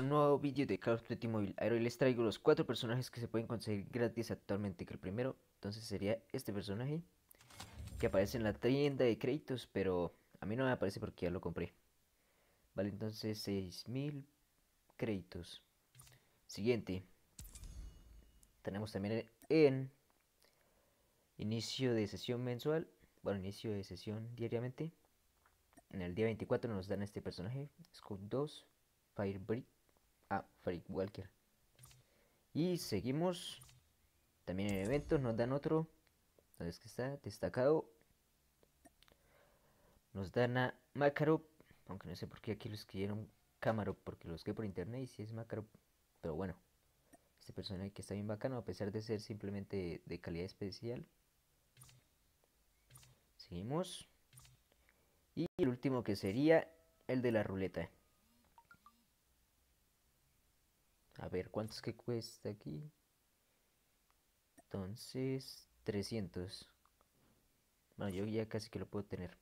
un nuevo vídeo de Call of Duty Mobile. y les traigo los cuatro personajes que se pueden conseguir gratis actualmente. Que el primero, entonces sería este personaje. Que aparece en la tienda de créditos, pero a mí no me aparece porque ya lo compré. Vale, entonces 6000 créditos. Siguiente. Tenemos también en inicio de sesión mensual. Bueno, inicio de sesión diariamente. En el día 24 nos dan este personaje, Scout 2, Firebrick. Ah, Freak Walker. Y seguimos. También en eventos nos dan otro. ¿Dónde es que está? Destacado. Nos dan a Makarov. Aunque no sé por qué aquí lo escribieron Camaro Porque los que por internet y si es Makarov. Pero bueno. Este personaje que está bien bacano. A pesar de ser simplemente de calidad especial. Seguimos. Y el último que sería el de la ruleta. A ver, cuántos que cuesta aquí? Entonces, 300. Bueno, yo ya casi que lo puedo tener.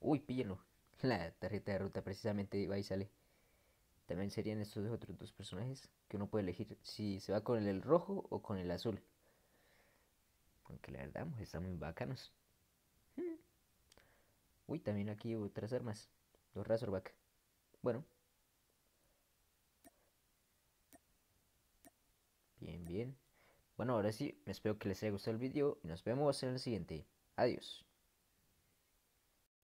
Uy, píllenlo. La tarjeta de ruta precisamente va y sale. También serían estos otros dos personajes que uno puede elegir si se va con el rojo o con el azul. Aunque la verdad, pues, están muy bacanos. Hmm. Uy, también aquí otras armas. Los Razorback. Bueno, Bueno, ahora sí, espero que les haya gustado el video y nos vemos en el siguiente. Adiós.